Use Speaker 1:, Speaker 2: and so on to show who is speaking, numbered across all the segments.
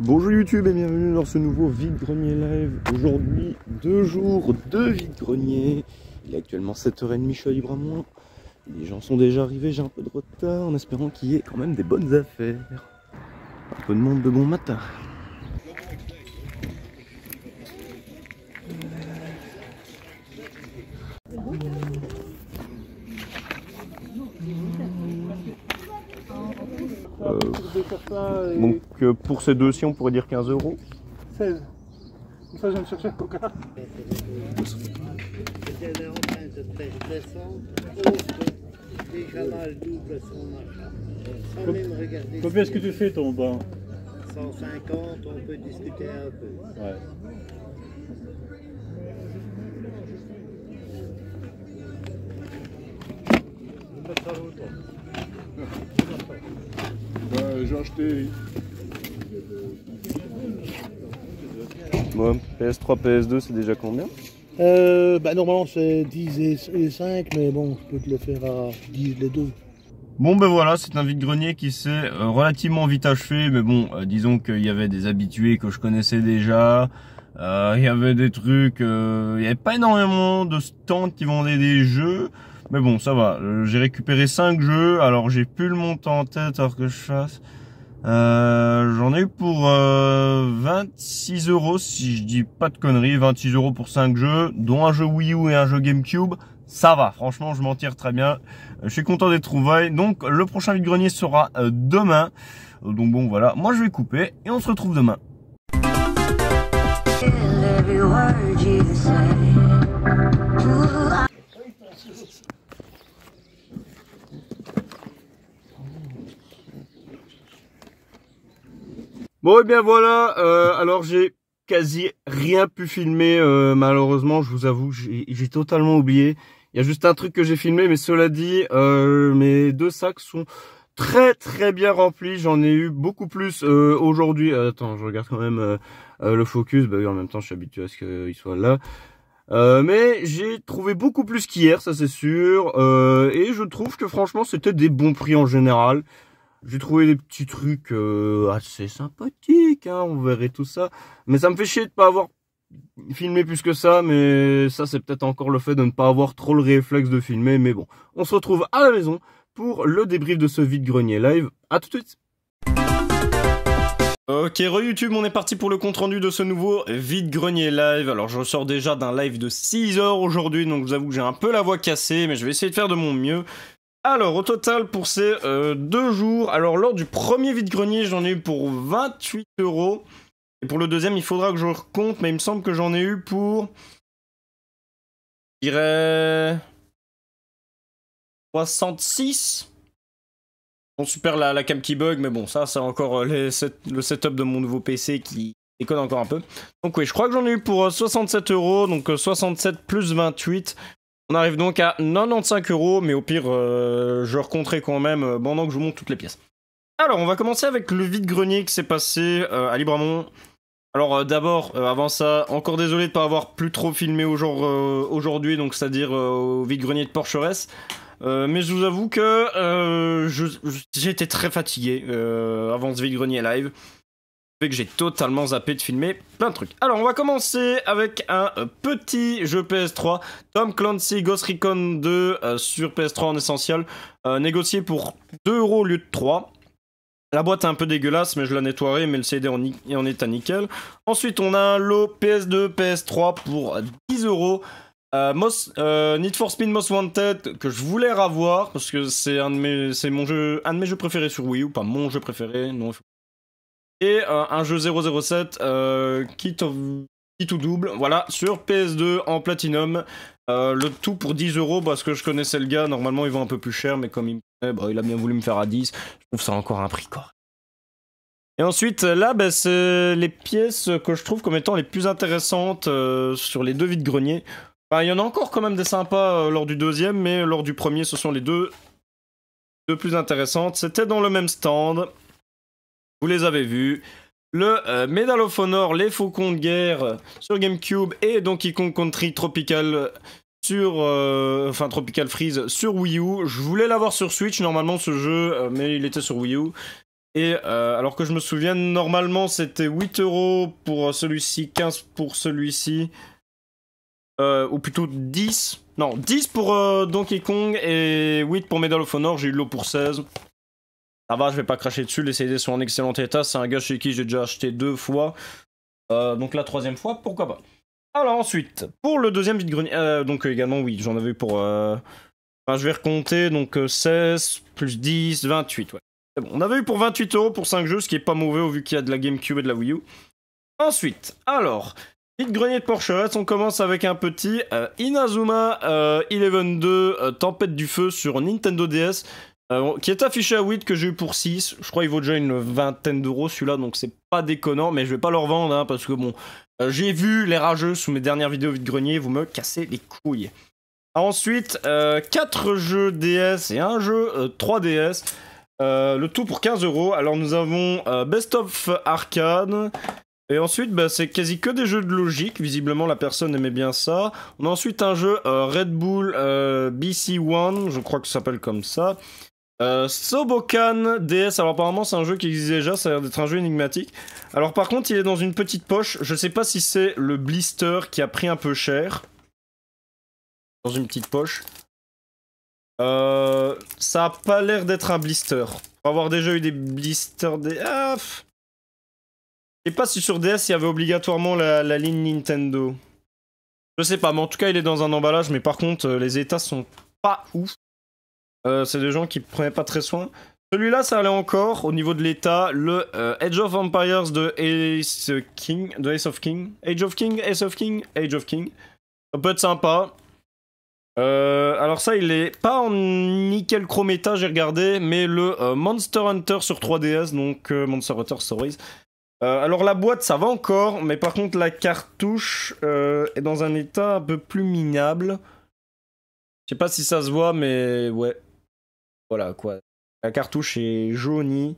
Speaker 1: Bonjour YouTube et bienvenue dans ce nouveau vide-grenier live. Aujourd'hui, deux jours de vide-grenier. Il est actuellement 7h30, je suis à Les gens sont déjà arrivés, j'ai un peu de retard en espérant qu'il y ait quand même des bonnes affaires. Un peu de monde de bon matin. Euh, Donc euh, pour ces deux-ci, on pourrait dire 15 euros 16. Comme ça, je vais me chercher un coca. Combien est-ce que tu fais ton bain 150, on peut discuter un peu. Ouais j'ai acheté. PS3, PS2, c'est déjà combien euh, bah normalement c'est 10 et 5, mais bon, je peux te le faire à 10 les deux. Bon ben voilà, c'est un vide-grenier qui s'est euh, relativement vite achevé, mais bon, euh, disons qu'il y avait des habitués que je connaissais déjà, euh, il y avait des trucs, il n'y avait pas énormément de stands qui vendaient des jeux, mais bon, ça va. Euh, j'ai récupéré 5 jeux. Alors, j'ai plus le montant en tête alors que je euh, J'en ai eu pour 26 euh, euros, si je dis pas de conneries. 26 euros pour 5 jeux, dont un jeu Wii U et un jeu GameCube. Ça va, franchement, je m'en tire très bien. Je suis content des trouvailles. Donc, le prochain vide-grenier sera demain. Donc bon, voilà. Moi, je vais couper et on se retrouve demain. Bon, et eh bien voilà. Euh, alors j'ai quasi rien pu filmer. Euh, malheureusement, je vous avoue, j'ai totalement oublié. Il y a juste un truc que j'ai filmé, mais cela dit, euh, mes deux sacs sont très très bien remplis. J'en ai eu beaucoup plus aujourd'hui. Attends, je regarde quand même le focus. Bah en même temps, je suis habitué à ce qu'il soit là. mais j'ai trouvé beaucoup plus qu'hier, ça c'est sûr. et je trouve que franchement, c'était des bons prix en général. J'ai trouvé des petits trucs euh, assez sympathiques, hein, on verrait tout ça. Mais ça me fait chier de pas avoir filmé plus que ça, mais ça c'est peut-être encore le fait de ne pas avoir trop le réflexe de filmer, mais bon. On se retrouve à la maison pour le débrief de ce vide-grenier live. A tout de suite Ok, re YouTube, on est parti pour le compte-rendu de ce nouveau vide-grenier live. Alors, je sors déjà d'un live de 6 heures aujourd'hui, donc je vous avoue que j'ai un peu la voix cassée, mais je vais essayer de faire de mon mieux. Alors, au total, pour ces euh, deux jours, alors lors du premier vide-grenier, j'en ai eu pour 28 euros. Et pour le deuxième, il faudra que je compte mais il me semble que j'en ai eu pour. Je dirais. 66 Bon, super la, cam qui bug, mais bon, ça, c'est encore euh, le setup de mon nouveau PC qui déconne encore un peu. Donc, oui, je crois que j'en ai eu pour 67 euh, euros, donc 67 plus 28. On arrive donc à 95 euros, mais au pire, je euh, je recompterai quand même euh, pendant que je vous montre toutes les pièces. Alors, on va commencer avec le vide-grenier qui s'est passé euh, à Libramont. Alors d'abord, avant ça, encore désolé de ne pas avoir plus trop filmé aujourd'hui, donc c'est-à-dire au vide-grenier de Porcheresse. mais je vous avoue que été très fatigué avant ce vide-grenier live que j'ai totalement zappé de filmer plein de trucs. Alors, on va commencer avec un euh, petit jeu PS3, Tom Clancy Ghost Recon 2 euh, sur PS3 en essentiel, euh, négocié pour 2 euros au lieu de 3. La boîte est un peu dégueulasse, mais je la nettoierai, mais le CD en, en état nickel. Ensuite, on a un lot PS2, PS3 pour 10 euros. Need for Speed Most Wanted que je voulais avoir, parce que c'est un de mes c'est mon jeu un de mes jeux préférés sur Wii ou pas mon jeu préféré non et euh, un jeu 007 kit, euh, tout ou double, voilà, sur PS2 en platinum. Euh, le tout pour 10 euros parce que je connaissais le gars, normalement il vont un peu plus cher, mais comme il, bah, il a bien voulu me faire à 10, je trouve ça encore un prix correct. Et ensuite, là, bah, c'est les pièces que je trouve comme étant les plus intéressantes sur les deux vides-greniers. Bah, il y en a encore quand même des sympas lors du deuxième, mais lors du premier, ce sont les deux, les deux plus intéressantes. C'était dans le même stand vous les avez vus. Le euh, Medal of Honor, les Faucons de guerre euh, sur GameCube et Donkey Kong Country Tropical euh, sur, enfin Tropical Freeze sur Wii U. Je voulais l'avoir sur Switch normalement ce jeu, mais il était sur Wii U. Et alors que je me souviens, normalement c'était 8 euros pour celui-ci, 15 pour celui-ci, ou plutôt 10. Non, 10 pour Donkey Kong et 8 pour Medal of Honor, j'ai eu l'eau pour 16. Avant, je vais pas cracher dessus. Les CD sont en excellent état. C'est un gars chez qui j'ai déjà acheté deux fois. Euh, donc la troisième fois, pourquoi pas. Alors ensuite, pour le deuxième vide-grenier. Euh, donc également, oui, j'en avais eu pour. Euh, enfin, je vais recompter. Donc 16 plus 10, 28. Ouais. Bon, on avait eu pour 28 euros pour 5 jeux, ce qui est pas mauvais au vu qu'il y a de la GameCube et de la Wii U. Ensuite, alors, vide grenier de Porcherette, on commence avec un petit Inazuma euh, 2 Tempête du Feu sur Nintendo DS. Euh, qui est affiché à 8 que j'ai eu pour 6. Je crois il vaut déjà une vingtaine d'euros celui-là, donc c'est pas déconnant, mais je vais pas le revendre hein, parce que bon, euh, j'ai vu les rageux sous mes dernières vidéos vide grenier, vous me cassez les couilles. Ensuite, euh, 4 jeux DS et un jeu 3DS. Euh, le tout pour 15 euros. Alors nous avons Best of Arcade. Et ensuite, bah, c'est quasi que des jeux de logique. Visiblement, la personne aimait bien ça. On a ensuite un jeu Red Bull BC One, je crois que ça s'appelle comme ça. Euh, Sobokan DS, alors apparemment c'est un jeu qui existe déjà, ça a l'air d'être un jeu énigmatique. Alors par contre il est dans une petite poche, je sais pas si c'est le blister qui a pris un peu cher. Dans une petite poche. Euh, ça a pas l'air d'être un blister. Pour avoir déjà eu des blisters des... Ah, je sais pas si sur DS il y avait obligatoirement la, la, ligne Nintendo. Je sais pas, mais en tout cas il est dans un emballage, mais par contre euh, les états sont pas ouf. Euh, c'est des gens qui prenaient pas très soin. Celui-là, ça allait encore au niveau de l'état. Le euh, Age of Empires de Ace King, Ace of King, Age of King, Ace of King, Age of King. Ça peut être sympa. Euh, alors ça, il est pas en nickel état j'ai regardé, mais le Monster Hunter sur 3DS, donc Monster Hunter Stories. alors la boîte, ça va encore, mais par contre la cartouche est dans un état un peu plus minable. Je sais pas si ça se voit, mais ouais. Voilà quoi. La cartouche est jaunie.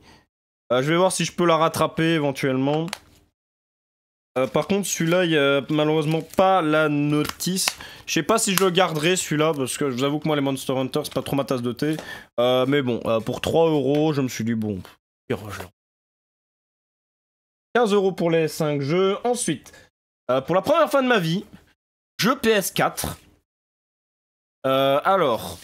Speaker 1: Euh, je vais voir si je peux la rattraper éventuellement. Euh, par contre, celui-là, il n'y a malheureusement pas la notice. Je sais pas si je le garderai celui-là, parce que je vous avoue que moi, les Monster Hunter, c'est pas trop ma tasse de thé. Euh, mais bon, pour 3 euros, je me suis dit, bon, 15 euros pour les 5 jeux. Ensuite, pour la première fois de ma vie, je PS4. alors,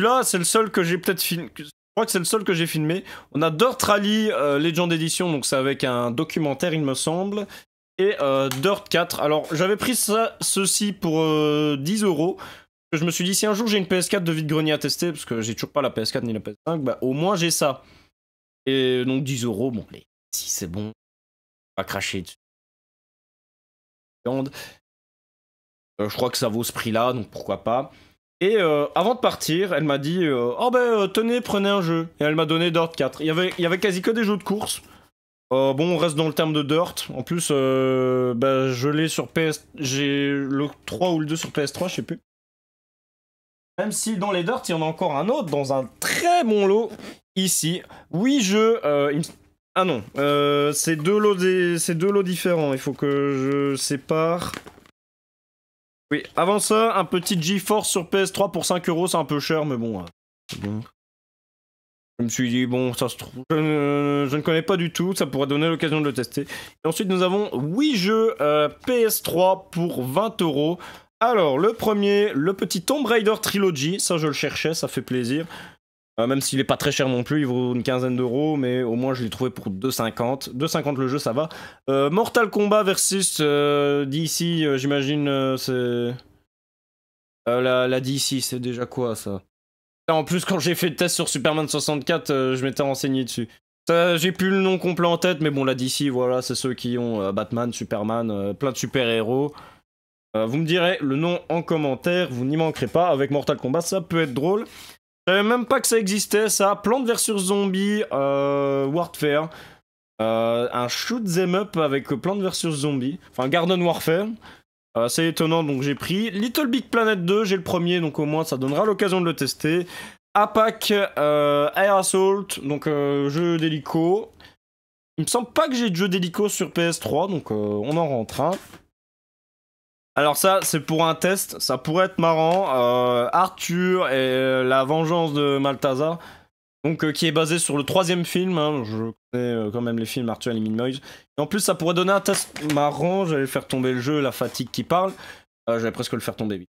Speaker 1: Là, c'est le seul que j'ai peut-être filmé. Je crois que c'est le seul que j'ai filmé. On a Dirt Rally euh, Legend Edition, donc c'est avec un documentaire, il me semble. Et euh, Dirt 4. Alors, j'avais pris ça, ceci pour 10 euh, euros. Je me suis dit, si un jour j'ai une PS4 de vide-grenier à tester, parce que j'ai toujours pas la PS4 ni la PS5, bah au moins j'ai ça. Et donc 10 euros, bon, les, si c'est bon, pas cracher dessus. je crois que ça vaut ce prix-là, donc pourquoi pas. Et euh, avant de partir, elle m'a dit euh, Oh ben euh, tenez, prenez un jeu. Et elle m'a donné Dirt 4. Il y, avait, il y avait quasi que des jeux de course. bon, on reste dans le terme de Dirt. En plus, ben, je l'ai sur PS. J'ai le 3 ou le 2 sur PS3, je sais plus. Même si dans les Dirt, il y en a encore un autre, dans un très bon lot, ici. Oui, je. Ah non, c'est deux, lots deux lots différents. Il faut que je sépare. Oui, avant ça, un petit GeForce sur PS3 pour 5 euros, c'est un peu cher, mais hein. bon, Je me suis dit, bon, ça se trouve, je, ne connais pas du tout, ça pourrait donner l'occasion de le tester. Et ensuite, nous avons 8 jeux PS3 pour 20 euros. Alors, le premier, le petit Tomb Raider Trilogy, ça je le cherchais, ça fait plaisir. Euh, même s'il est pas très cher non plus, il vaut une quinzaine d'euros, mais au moins je l'ai trouvé pour 2,50. 2,50 le jeu, ça va. Euh, Mortal Kombat versus euh, DC, j'imagine, c'est. la, DC, c'est déjà quoi ça En plus, quand j'ai fait le test sur Superman 64, je m'étais renseigné dessus. J'ai plus le nom complet en tête, mais bon, la DC, voilà, c'est ceux qui ont Batman, Superman, plein de super-héros. vous me direz le nom en commentaire, vous n'y manquerez pas. Avec Mortal Kombat, ça peut être drôle. Je savais même pas que ça existait, ça. Plante versus Zombie, euh, Warfare. Euh, un shoot them up avec Plante versus Zombie. Enfin, Garden Warfare. Euh, c'est étonnant, donc j'ai pris. Little Big Planet 2, j'ai le premier, donc au moins ça donnera l'occasion de le tester. APAC, Air Assault, donc jeu d'hélico. Il me semble pas que j'ai de jeu d'hélico sur PS3, donc on en rentre un. Hein. Alors ça, c'est pour un test, ça pourrait être marrant. Euh, Arthur et euh, la vengeance de Maltaza, donc euh, qui est basé sur le troisième film. Hein. Je connais quand même les films Arthur et les Minimoys. Et en plus, ça pourrait donner un test marrant. J'allais faire tomber le jeu, la fatigue qui parle. J'allais presque le faire tomber.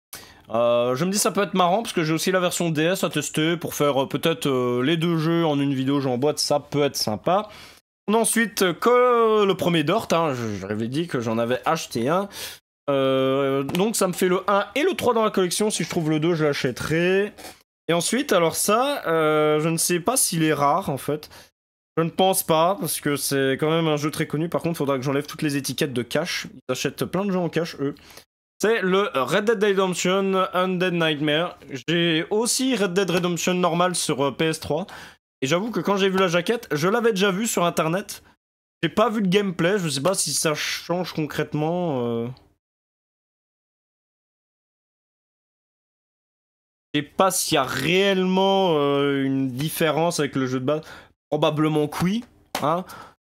Speaker 1: je me dis ça peut être marrant parce que j'ai aussi la version DS à tester pour faire peut-être les deux jeux en une vidéo j'en boîte. Ça peut être sympa. Ensuite, que le premier Dort, hein. j'avais dit que j'en avais acheté un. Euh, donc ça me fait le 1 et le 3 dans la collection. Si je trouve le 2, je l'achèterai. Et ensuite, alors ça, euh, je ne sais pas s'il est rare en fait. Je ne pense pas, parce que c'est quand même un jeu très connu. Par contre, faudra que j'enlève toutes les étiquettes de cash. Ils achètent plein de gens en cash, eux. C'est le Red Dead Redemption Undead Nightmare. J'ai aussi Red Dead Redemption normal sur euh, PS3. Et j'avoue que quand j'ai vu la jaquette, je l'avais déjà vu sur internet. J'ai pas vu de gameplay, je sais pas si ça change concrètement. Euh... Je sais pas s'il y a réellement euh, une différence avec le jeu de base. Probablement que oui. Hein.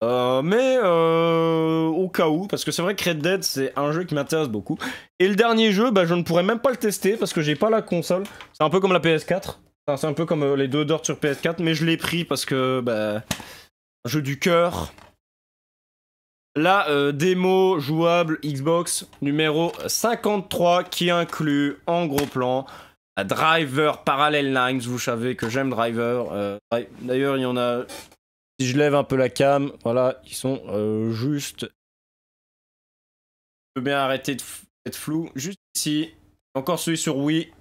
Speaker 1: Euh, mais euh, au cas où, parce que c'est vrai que Red Dead c'est un jeu qui m'intéresse beaucoup. Et le dernier jeu, bah, je ne pourrais même pas le tester parce que j'ai pas la console. C'est un peu comme la PS4. c'est un peu comme les deux d'Ordre sur PS4, mais je l'ai pris parce que bah, jeu du cœur. La démo jouable Xbox numéro 53 qui inclut en gros plan Driver, Parallel Lines, vous savez que j'aime Driver. Euh, d'ailleurs, il y en a. Si je lève un peu la cam, voilà, ils sont euh, juste. Je peux bien arrêter d'être flou. Juste ici. Encore celui sur Wii.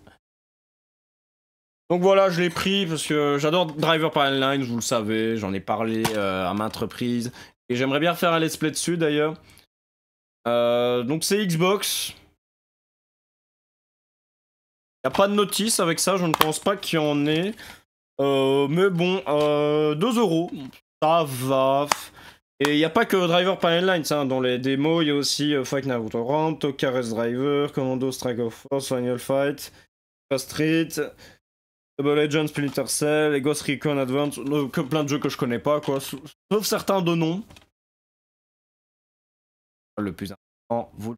Speaker 1: Donc voilà, je l'ai pris parce que j'adore Driver Parallel Lines, vous le savez. J'en ai parlé euh, à maintes reprises. Et j'aimerais bien faire un let's play dessus d'ailleurs. donc c'est Xbox a pas de notice avec ça, je ne pense pas qu'il y en ait. Euh, mais bon, euh, 2 euros, ça va. Et il n'y a pas que Driver Panel Lines, hein. dans les démos, il y a aussi euh, Fight Night Ramp, Tokares Driver, Commando Strike of Force, Final Fight, Fast Street, Double Agent, Splinter Cell, Ghost Recon Advance, plein de jeux que je connais pas, quoi, sauf certains de noms. Le plus important, vous le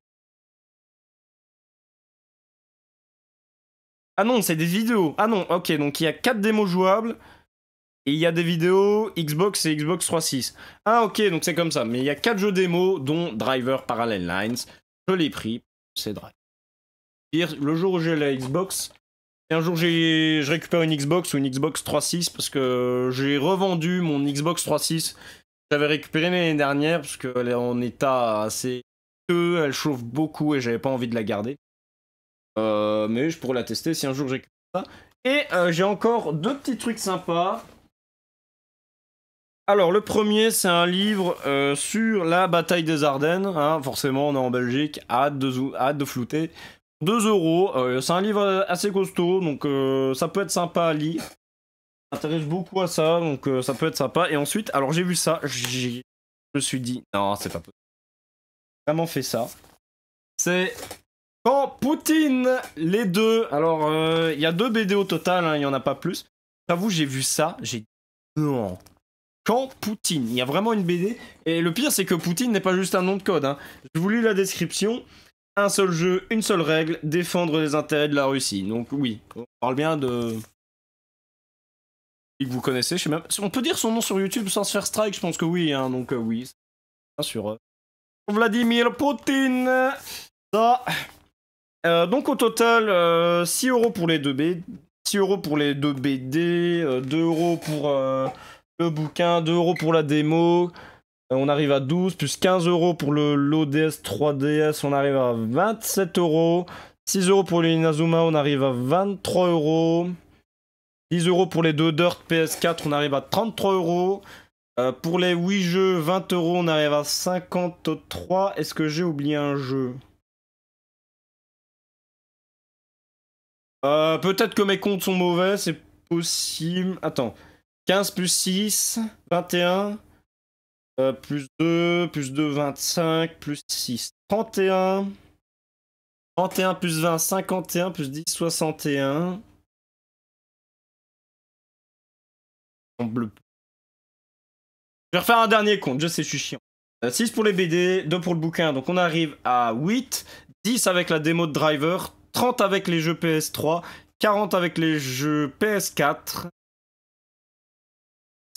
Speaker 1: Ah non, c'est des vidéos. Ah non, ok, donc il y a 4 démos jouables. Et il y a des vidéos Xbox et Xbox 3.6. Ah ok, donc c'est comme ça. Mais il y a 4 jeux démos, dont Driver Parallel Lines. Je l'ai pris, c'est Drive. Le jour où j'ai la Xbox, et un jour j'ai, je récupère une Xbox ou une Xbox 3.6 parce que j'ai revendu mon Xbox 3.6 j'avais récupéré l'année dernière parce qu'elle est en état assez... Elle chauffe beaucoup et j'avais pas envie de la garder. Euh, mais je pourrais la tester si un jour j'écris ça. Et euh, j'ai encore deux petits trucs sympas. Alors le premier c'est un livre euh, sur la bataille des Ardennes. Hein. forcément on est en Belgique, hâte de, hâte de flouter. 2 euros, c'est un livre assez costaud, donc ça peut être sympa à lire. M'intéresse beaucoup à ça, donc ça peut être sympa. Et ensuite, alors j'ai vu ça, je me suis dit, non c'est pas possible. Comment vraiment fait ça. C'est quand Poutine, les deux. Alors, il euh, y a deux BD au total, il hein, n'y en a pas plus. J'avoue, j'ai vu ça, j'ai non. Quand Poutine, il y a vraiment une BD. Et le pire, c'est que Poutine n'est pas juste un nom de code. Hein. Je vous lis la description. Un seul jeu, une seule règle, défendre les intérêts de la Russie. Donc oui, on parle bien de... Que vous connaissez, je sais même... On peut dire son nom sur YouTube sans se faire strike, je pense que oui. Hein. Donc euh, oui, bien sûr. Euh. Vladimir Poutine. Ça, euh, donc au total, 6 euh, euros pour les 2 6 euros pour les 2 BD, 2 euros pour euh, le bouquin, 2 euros pour la démo. on arrive à 12, plus 15 euros pour le l'ODS 3DS, on arrive à 27 euros. 6 euros pour les Inazuma, on arrive à 23 euros. 10 euros pour les deux Dirt PS4, on arrive à 33 euros. Pour les 8 jeux, 20 euros, on arrive à 53. Est-ce que j'ai oublié un jeu Euh, Peut-être que mes comptes sont mauvais, c'est possible. Attends. 15 plus 6, 21. Euh, plus 2, plus 2, 25, plus 6, 31. 31 plus 20, 51, plus 10, 61. Je vais refaire un dernier compte, je sais, je suis chiant. 6 euh, pour les BD, 2 pour le bouquin, donc on arrive à 8. 10 avec la démo de Driver, 30 avec les jeux PS3, 40 avec les jeux PS4,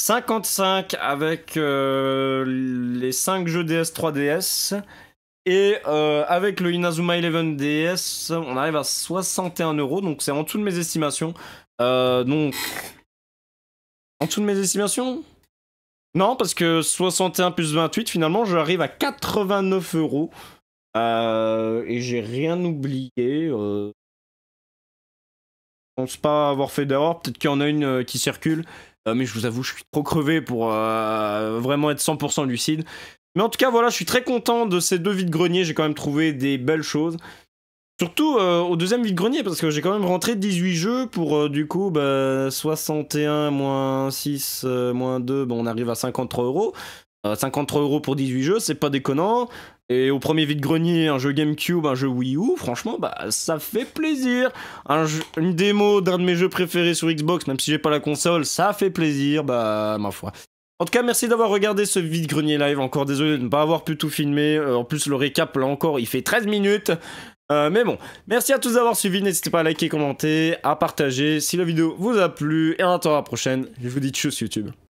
Speaker 1: 55 avec euh, les 5 jeux DS 3DS. Et euh, avec le Inazuma 11 DS, on arrive à 61 euros, donc c'est en dessous de mes estimations. Euh, donc. En dessous de mes estimations Non, parce que 61 plus 28, finalement, j'arrive à 89 euros. Euh, et j'ai rien oublié. Euh. Je pense pas avoir fait d'erreur. Peut-être qu'il y en a une euh, qui circule. mais je vous avoue, je suis trop crevé pour vraiment être 100% lucide. Mais en tout cas, voilà, je suis très content de ces deux vides-greniers. J'ai quand même trouvé des belles choses. Surtout au deuxième vide-grenier, parce que j'ai quand même rentré 18 jeux pour du coup 61 bah, moins 6 moins 2, Bon, on arrive à 53 euros. 53 euh, euros pour 18 jeux, c'est pas déconnant. Et au premier vide-grenier, un jeu GameCube, un jeu Wii U, franchement, bah ça fait plaisir. Un une démo d'un de mes jeux préférés sur Xbox, même si j'ai pas la console, ça fait plaisir, bah ma foi. En tout cas, merci d'avoir regardé ce vide-grenier live. Encore désolé de ne pas avoir pu tout filmer. Euh, en plus, le récap, là encore, il fait 13 minutes. Euh, mais bon, merci à tous d'avoir suivi. N'hésitez pas à liker, commenter, à partager si la vidéo vous a plu. Et à attendant la prochaine, je vous dis tchuss YouTube.